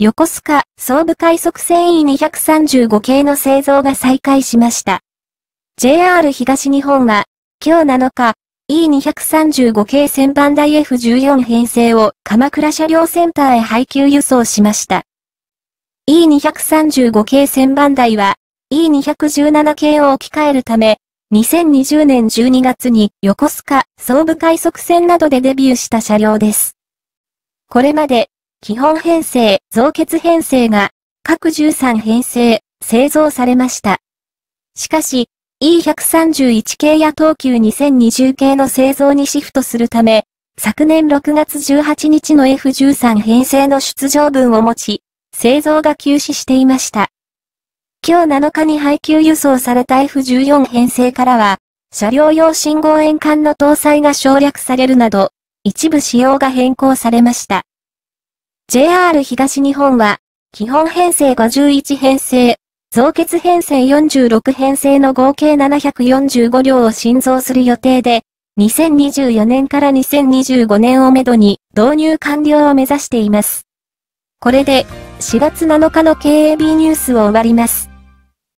横須賀総武快速繊維235系の製造が再開しました。JR 東日本は、今日7日 E235 系旋盤台 F14 編成を鎌倉車両センターへ配給輸送しました。E235 系旋盤台は E217 系を置き換えるため、2020年12月に横須賀、総武快速線などでデビューした車両です。これまで基本編成、増結編成が、各13編成、製造されました。しかし、E131 系や東急2020系の製造にシフトするため、昨年6月18日の F13 編成の出場分を持ち、製造が休止していました。今日7日に配給輸送された F14 編成からは、車両用信号円管の搭載が省略されるなど、一部仕様が変更されました。JR 東日本は、基本編成51編成、増結編成46編成の合計745両を新造する予定で、2024年から2025年をめどに導入完了を目指しています。これで、4月7日の KAB ニュースを終わります。